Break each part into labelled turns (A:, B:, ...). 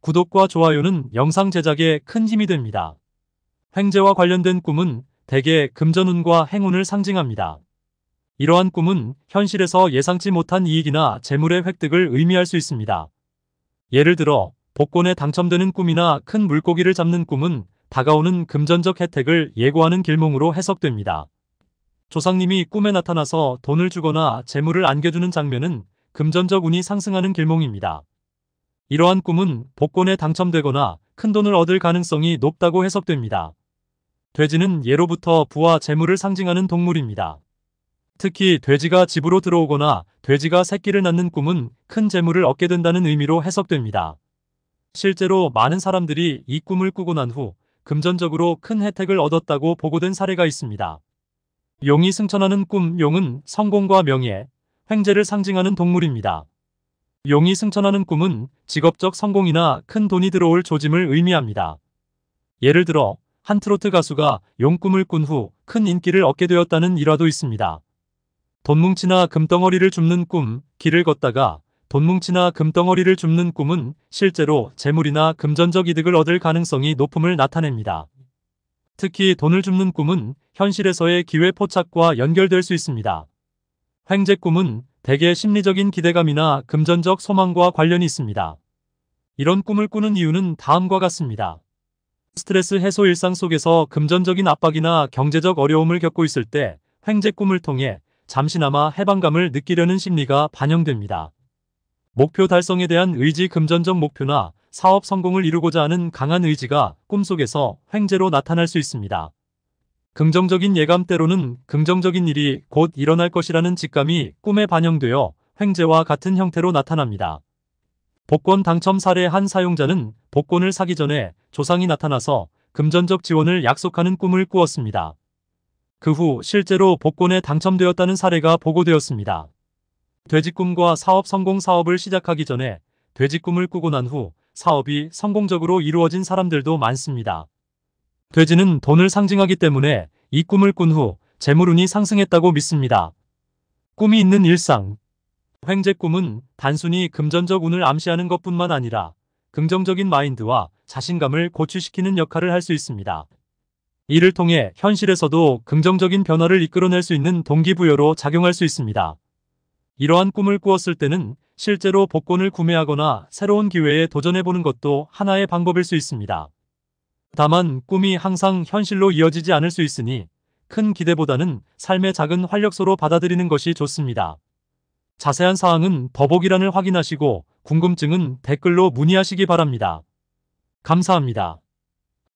A: 구독과 좋아요는 영상 제작에 큰 힘이 됩니다. 횡재와 관련된 꿈은 대개 금전운과 행운을 상징합니다. 이러한 꿈은 현실에서 예상치 못한 이익이나 재물의 획득을 의미할 수 있습니다. 예를 들어 복권에 당첨되는 꿈이나 큰 물고기를 잡는 꿈은 다가오는 금전적 혜택을 예고하는 길몽으로 해석됩니다. 조상님이 꿈에 나타나서 돈을 주거나 재물을 안겨주는 장면은 금전적 운이 상승하는 길몽입니다. 이러한 꿈은 복권에 당첨되거나 큰돈을 얻을 가능성이 높다고 해석됩니다. 돼지는 예로부터 부와 재물을 상징하는 동물입니다. 특히 돼지가 집으로 들어오거나 돼지가 새끼를 낳는 꿈은 큰 재물을 얻게 된다는 의미로 해석됩니다. 실제로 많은 사람들이 이 꿈을 꾸고 난 후 금전적으로 큰 혜택을 얻었다고 보고된 사례가 있습니다. 용이 승천하는 꿈 용은 성공과 명예, 횡재를 상징하는 동물입니다. 용이 승천하는 꿈은 직업적 성공이나 큰 돈이 들어올 조짐을 의미합니다. 예를 들어 한 트로트 가수가 용 꿈을 꾼 후 큰 인기를 얻게 되었다는 일화도 있습니다. 돈뭉치나 금덩어리를 줍는 꿈, 길을 걷다가 돈뭉치나 금덩어리를 줍는 꿈은 실제로 재물이나 금전적 이득을 얻을 가능성이 높음을 나타냅니다. 특히 돈을 줍는 꿈은 현실에서의 기회 포착과 연결될 수 있습니다. 횡재 꿈은 대개 심리적인 기대감이나 금전적 소망과 관련이 있습니다. 이런 꿈을 꾸는 이유는 다음과 같습니다. 스트레스 해소 일상 속에서 금전적인 압박이나 경제적 어려움을 겪고 있을 때 횡재 꿈을 통해 잠시나마 해방감을 느끼려는 심리가 반영됩니다. 목표 달성에 대한 의지 금전적 목표나 사업 성공을 이루고자 하는 강한 의지가 꿈속에서 횡재로 나타날 수 있습니다. 긍정적인 예감 대로는 긍정적인 일이 곧 일어날 것이라는 직감이 꿈에 반영되어 횡재와 같은 형태로 나타납니다. 복권 당첨 사례 한 사용자는 복권을 사기 전에 조상이 나타나서 금전적 지원을 약속하는 꿈을 꾸었습니다. 그 후 실제로 복권에 당첨되었다는 사례가 보고되었습니다. 돼지꿈과 사업 성공 사업을 시작하기 전에 돼지꿈을 꾸고 난 후 사업이 성공적으로 이루어진 사람들도 많습니다. 돼지는 돈을 상징하기 때문에 이 꿈을 꾼 후 재물운이 상승했다고 믿습니다. 꿈이 있는 일상 횡재 꿈은 단순히 금전적 운을 암시하는 것뿐만 아니라 긍정적인 마인드와 자신감을 고취시키는 역할을 할 수 있습니다. 이를 통해 현실에서도 긍정적인 변화를 이끌어낼 수 있는 동기부여로 작용할 수 있습니다. 이러한 꿈을 꾸었을 때는 실제로 복권을 구매하거나 새로운 기회에 도전해보는 것도 하나의 방법일 수 있습니다. 다만 꿈이 항상 현실로 이어지지 않을 수 있으니 큰 기대보다는 삶의 작은 활력소로 받아들이는 것이 좋습니다. 자세한 사항은 더보기란을 확인하시고 궁금증은 댓글로 문의하시기 바랍니다. 감사합니다.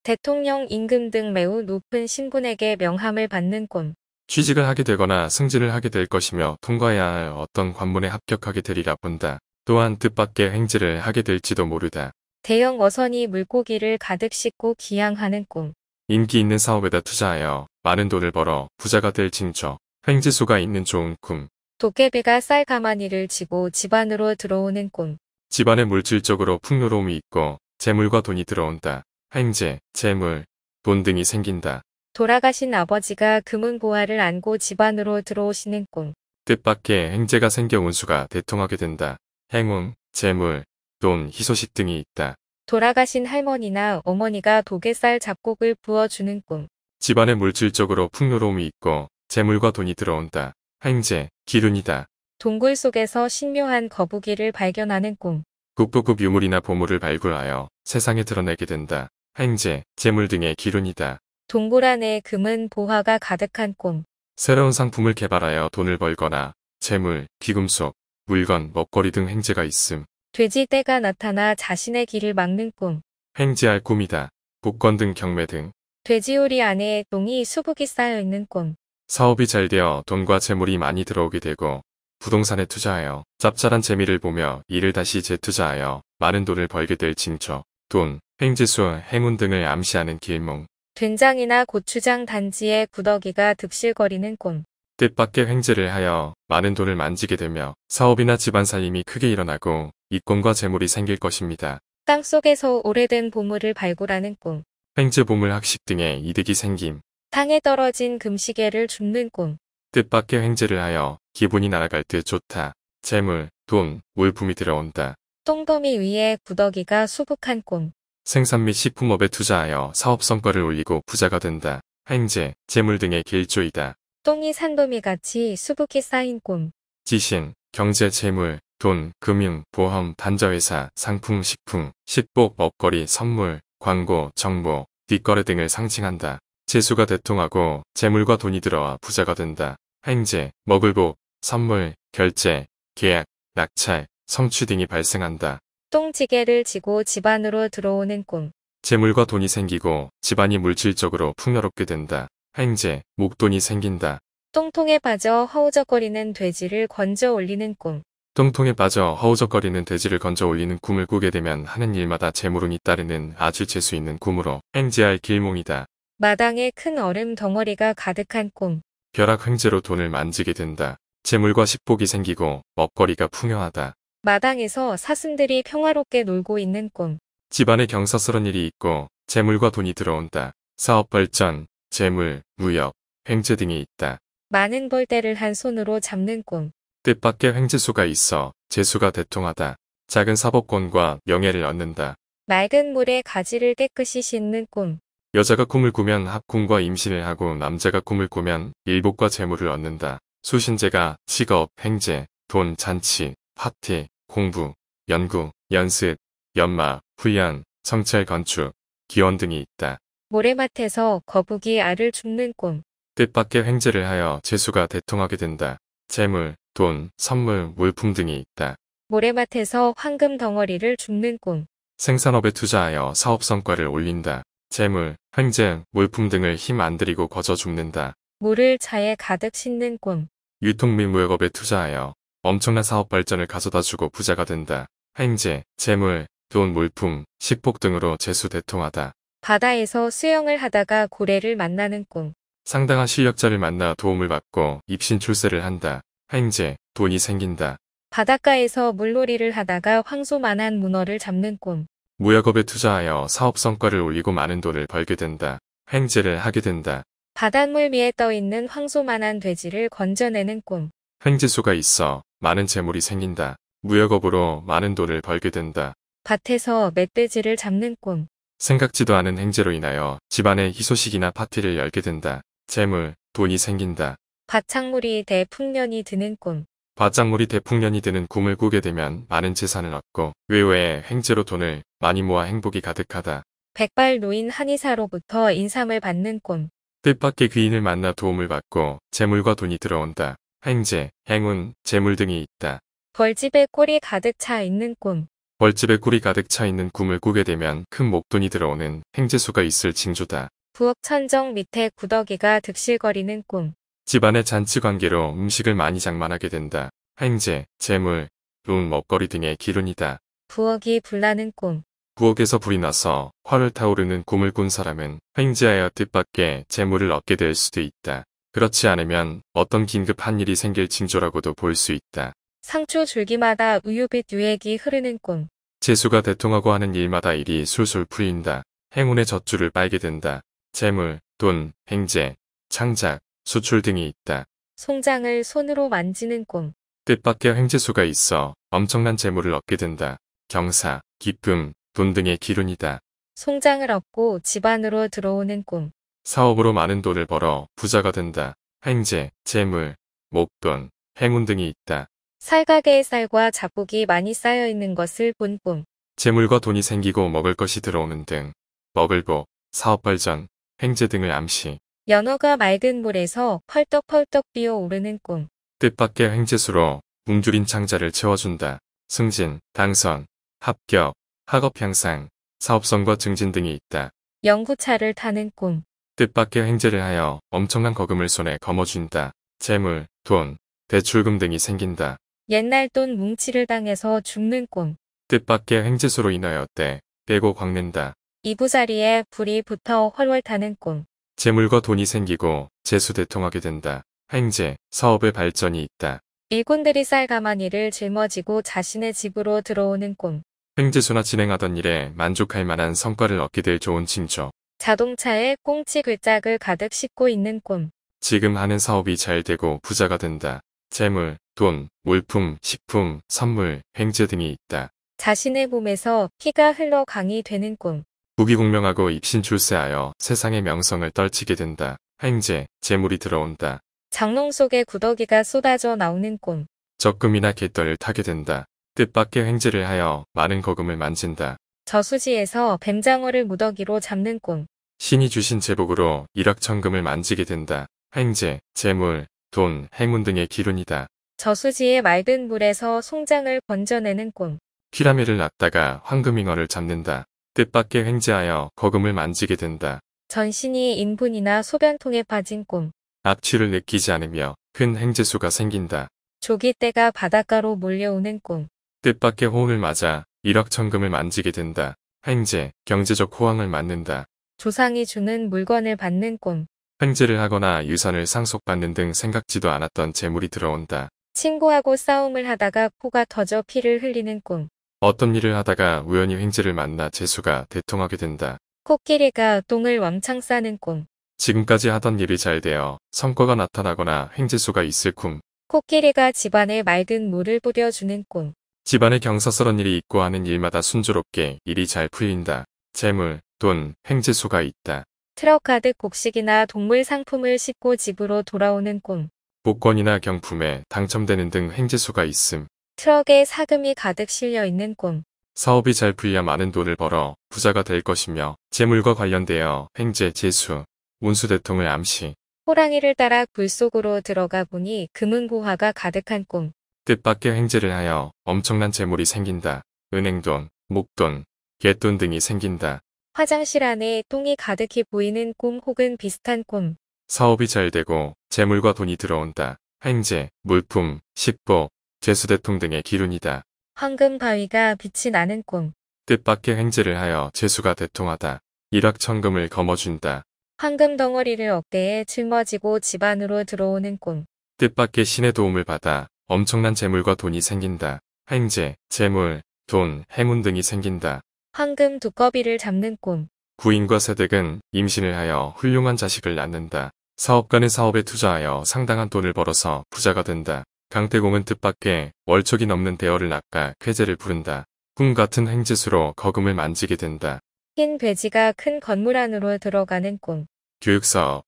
B: 대통령 임금 등 매우 높은 신분에게 명함을 받는 꿈.
C: 취직을 하게 되거나 승진을 하게 될 것이며 통과해야 할 어떤 관문에 합격하게 되리라 본다. 또한 뜻밖의 행진을 하게 될지도 모르다.
B: 대형 어선이 물고기를 가득 싣고 기항하는 꿈.
C: 인기 있는 사업에다 투자하여 많은 돈을 벌어 부자가 될 징조. 횡재수가 있는 좋은 꿈.
B: 도깨비가 쌀 가마니를 지고 집안으로 들어오는 꿈.
C: 집안에 물질적으로 풍요로움이 있고 재물과 돈이 들어온다. 횡재, 재물, 돈 등이 생긴다.
B: 돌아가신 아버지가 금은 보화를 안고 집안으로 들어오시는 꿈.
C: 뜻밖의 행재가 생겨 운수가 대통하게 된다. 행운, 재물, 돈, 희소식 등이 있다.
B: 돌아가신 할머니나 어머니가 도개살 잡곡을 부어주는 꿈.
C: 집안에 물질적으로 풍요로움이 있고 재물과 돈이 들어온다. 행제, 기륜이다
B: 동굴 속에서 신묘한 거북이를 발견하는 꿈.
C: 국보급 유물이나 보물을 발굴하여 세상에 드러내게 된다. 행제, 재물 등의 기륜이다
B: 동굴 안에 금은 보화가 가득한 꿈.
C: 새로운 상품을 개발하여 돈을 벌거나 재물, 귀금속, 물건, 먹거리 등 행제가 있음.
B: 돼지 떼가 나타나 자신의 길을 막는 꿈.
C: 횡재할 꿈이다. 복권 등 경매 등
B: 돼지우리 안에 농이 수북이 쌓여있는 꿈.
C: 사업이 잘 되어 돈과 재물이 많이 들어오게 되고 부동산에 투자하여 짭짤한 재미를 보며 이를 다시 재투자하여 많은 돈을 벌게 될 징조, 돈, 횡재수, 행운 등을 암시하는 길몽.
B: 된장이나 고추장 단지에 구더기가 득실거리는 꿈.
C: 뜻밖의 횡재를 하여 많은 돈을 만지게 되며 사업이나 집안 살림이 크게 일어나고 이권과 재물이 생길 것입니다.
B: 땅속에서 오래된 보물을 발굴하는 꿈.
C: 횡재 보물 학식 등의 이득이 생김.
B: 땅에 떨어진 금시계를 줍는 꿈.
C: 뜻밖의 횡재를 하여 기분이 날아갈 듯 좋다. 재물, 돈, 물품이 들어온다.
B: 똥더미 위에 구더기가 수북한 꿈.
C: 생산 및 식품업에 투자하여 사업 성과를 올리고 부자가 된다. 횡재, 재물 등의 길조이다.
B: 똥이 산더미같이 수북히 쌓인 꿈.
C: 지신, 경제 재물, 돈, 금융, 보험, 단자회사 상품, 식품, 식복, 먹거리, 선물, 광고, 정보, 뒷거래 등을 상징한다. 재수가 대통하고 재물과 돈이 들어와 부자가 된다. 행제, 먹을복, 선물, 결제, 계약, 낙찰, 성취 등이 발생한다.
B: 똥지게를 지고 집안으로 들어오는 꿈.
C: 재물과 돈이 생기고 집안이 물질적으로 풍요롭게 된다. 행제, 목돈이 생긴다.
B: 똥통에 빠져 허우적거리는 돼지를 건져 올리는 꿈.
C: 똥통에 빠져 허우적거리는 돼지를 건져 올리는 꿈을 꾸게 되면 하는 일마다 재물운이 따르는 아주 재수 있는 꿈으로 행제할 길몽이다.
B: 마당에 큰 얼음 덩어리가 가득한 꿈.
C: 벼락 행제로 돈을 만지게 된다. 재물과 식복이 생기고 먹거리가 풍요하다.
B: 마당에서 사슴들이 평화롭게 놀고 있는 꿈.
C: 집안에 경사스런 일이 있고 재물과 돈이 들어온다. 사업 발전, 재물, 무역, 횡재 등이 있다.
B: 많은 벌떼를 한 손으로 잡는 꿈.
C: 뜻밖의 횡재수가 있어 재수가 대통하다. 작은 사법권과 명예를 얻는다.
B: 맑은 물에 가지를 깨끗이 씻는 꿈.
C: 여자가 꿈을 꾸면 합궁과 임신을 하고 남자가 꿈을 꾸면 일복과 재물을 얻는다. 수신제가 직업, 행제, 돈, 잔치, 파티, 공부, 연구, 연습, 연마, 훈련, 성찰 건축, 기원 등이 있다.
B: 모래밭에서 거북이 알을 죽는 꿈.
C: 뜻밖의 횡재를 하여 재수가 대통하게 된다. 재물, 돈, 선물, 물품 등이 있다.
B: 모래밭에서 황금 덩어리를 죽는 꿈.
C: 생산업에 투자하여 사업 성과를 올린다. 재물, 횡재, 물품 등을 힘안 들이고 거저 죽는다
B: 물을 차에 가득 싣는 꿈.
C: 유통 및 무역업에 투자하여 엄청난 사업 발전을 가져다 주고 부자가 된다. 횡재, 재물, 돈, 물품, 식복 등으로 재수 대통하다.
B: 바다에서 수영을 하다가 고래를 만나는 꿈.
C: 상당한 실력자를 만나 도움을 받고 입신 출세를 한다. 행재 돈이 생긴다.
B: 바닷가에서 물놀이를 하다가 황소만한 문어를 잡는 꿈.
C: 무역업에 투자하여 사업 성과를 올리고 많은 돈을 벌게 된다. 행재를 하게 된다.
B: 바닷물 위에 떠있는 황소만한 돼지를 건져내는 꿈.
C: 행재수가 있어 많은 재물이 생긴다. 무역업으로 많은 돈을 벌게 된다.
B: 밭에서 멧돼지를 잡는 꿈.
C: 생각지도 않은 행제로 인하여 집안에 희소식이나 파티를 열게 된다. 재물, 돈이 생긴다.
B: 바창물이 대풍년이 드는 꿈.
C: 바짝물이 대풍년이 드는 꿈을 꾸게 되면 많은 재산을 얻고 외외의 행제로 돈을 많이 모아 행복이 가득하다.
B: 백발 노인 한의사로부터 인삼을 받는 꿈.
C: 뜻밖의 귀인을 만나 도움을 받고 재물과 돈이 들어온다. 행재 행운, 재물 등이 있다.
B: 벌집에 꼴이 가득 차 있는 꿈.
C: 벌집에 꿀이 가득 차 있는 꿈을 꾸게 되면 큰 목돈이 들어오는 행재수가 있을 징조다.
B: 부엌 천정 밑에 구더기가 득실거리는 꿈.
C: 집안의 잔치 관계로 음식을 많이 장만하게 된다. 행재, 재물, 돈, 먹거리 등의 기운이다
B: 부엌이 불나는 꿈.
C: 부엌에서 불이 나서 화를 타오르는 꿈을 꾼 사람은 횡재하여 뜻밖의 재물을 얻게 될 수도 있다. 그렇지 않으면 어떤 긴급한 일이 생길 징조라고도 볼 수 있다.
B: 상추 줄기마다 우유빛 유액이 흐르는 꿈.
C: 재수가 대통하고 하는 일마다 일이 술술 풀린다. 행운의 젖줄을 빨게 된다. 재물, 돈, 행재, 창작, 수출 등이 있다.
B: 송장을 손으로 만지는 꿈.
C: 뜻밖의 행재수가 있어 엄청난 재물을 얻게 된다. 경사, 기쁨, 돈 등의 기운이다
B: 송장을 얻고 집안으로 들어오는 꿈.
C: 사업으로 많은 돈을 벌어 부자가 된다. 행재 재물, 목돈, 행운 등이 있다.
B: 살가게의 쌀과 잡곡이 많이 쌓여 있는 것을 본 뿜.
C: 재물과 돈이 생기고 먹을 것이 들어오는 등 먹을보, 사업 발전, 횡재 등을 암시.
B: 연어가 맑은 물에서 펄떡펄떡 뛰어 오르는 꿈.
C: 뜻밖의 횡재수로 웅주린 창자를 채워준다. 승진, 당선, 합격, 학업 향상, 사업성과 증진 등이 있다.
B: 영구차를 타는 꿈.
C: 뜻밖의 횡재를 하여 엄청난 거금을 손에 거머쥔다. 재물, 돈, 대출금 등이 생긴다.
B: 옛날 돈 뭉치를 당해서 죽는 꿈.
C: 뜻밖의 횡재수로 인하였대. 빼고 광는다.
B: 이부자리에 불이 붙어 훨훨 타는 꿈.
C: 재물과 돈이 생기고 재수대통하게 된다. 횡재, 사업의 발전이 있다.
B: 일꾼들이 쌀가마니를 짊어지고 자신의 집으로 들어오는 꿈.
C: 횡재수나 진행하던 일에 만족할 만한 성과를 얻게 될 좋은 징조.
B: 자동차에 꽁치 글짝을 가득 싣고 있는 꿈.
C: 지금 하는 사업이 잘 되고 부자가 된다. 재물, 돈, 물품, 식품, 선물, 횡재 등이 있다.
B: 자신의 몸에서 피가 흘러 강이 되는 꿈.
C: 부귀공명하고 입신출세하여 세상의 명성을 떨치게 된다. 횡재, 재물이 들어온다.
B: 장롱 속에 구더기가 쏟아져 나오는 꿈.
C: 적금이나 갯떨을 타게 된다. 뜻밖의 횡재를 하여 많은 거금을 만진다.
B: 저수지에서 뱀장어를 무더기로 잡는 꿈.
C: 신이 주신 제복으로 일확천금을 만지게 된다. 횡재, 재물, 돈, 행운 등의 기운이다.
B: 저수지의 맑은 물에서 송장을 건져내는 꿈.
C: 피라미를 놨다가 황금잉어를 잡는다. 뜻밖의 횡재하여 거금을 만지게 된다.
B: 전신이 인분이나 소변통에 빠진 꿈.
C: 악취를 느끼지 않으며 큰 행재수가 생긴다.
B: 조기때가 바닷가로 몰려오는 꿈.
C: 뜻밖의 호응을 맞아 1억 천금을 만지게 된다. 횡재, 경제적 호황을 맞는다.
B: 조상이 주는 물건을 받는 꿈.
C: 횡재를 하거나 유산을 상속받는 등 생각지도 않았던 재물이 들어온다.
B: 친구하고 싸움을 하다가 코가 터져 피를 흘리는 꿈.
C: 어떤 일을 하다가 우연히 횡재를 만나 재수가 대통하게 된다.
B: 코끼리가 똥을 왕창 싸는 꿈.
C: 지금까지 하던 일이 잘 되어 성과가 나타나거나 횡재수가 있을 꿈.
B: 코끼리가 집안에 맑은 물을 뿌려주는 꿈.
C: 집안에 경사스런 일이 있고 하는 일마다 순조롭게 일이 잘 풀린다. 재물, 돈, 횡재수가 있다.
B: 트럭 가득 곡식이나 동물 상품을 싣고 집으로 돌아오는 꿈.
C: 복권이나 경품에 당첨되는 등 행지수가 있음.
B: 트럭에 사금이 가득 실려 있는 꿈.
C: 사업이 잘 풀려 많은 돈을 벌어 부자가 될 것이며 재물과 관련되어 횡재 재수, 운수대통을 암시.
B: 호랑이를 따라 굴 속으로 들어가 보니 금은고화가 가득한 꿈.
C: 뜻밖의 횡재를 하여 엄청난 재물이 생긴다. 은행돈, 목돈, 갯돈 등이 생긴다.
B: 화장실 안에 똥이 가득히 보이는 꿈 혹은 비슷한 꿈.
C: 사업이 잘 되고 재물과 돈이 들어온다. 횡재, 물품, 식보, 재수대통 등의 기운이다
B: 황금 바위가 빛이 나는 꿈.
C: 뜻밖의 횡재를 하여 재수가 대통하다. 일확천금을 거머쥔다.
B: 황금 덩어리를 어깨에 짊어지고 집안으로 들어오는 꿈.
C: 뜻밖의 신의 도움을 받아 엄청난 재물과 돈이 생긴다. 횡재, 재물, 돈, 행운 등이 생긴다.
B: 황금 두꺼비를 잡는 꿈.
C: 구인과 세댁은 임신을 하여 훌륭한 자식을 낳는다. 사업간의 사업에 투자하여 상당한 돈을 벌어서 부자가 된다. 강태공은 뜻밖의 월척이 넘는 대어를 낚아 쾌재를 부른다. 꿈 같은 행지수로 거금을 만지게 된다.
B: 흰 돼지가 큰 건물 안으로 들어가는 꿈.
C: 교육사업,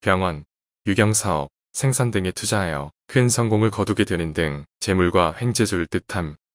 C: 병원, 유경사업, 생산 등에 투자하여 큰 성공을 거두게 되는 등 재물과 행재주를 뜻함.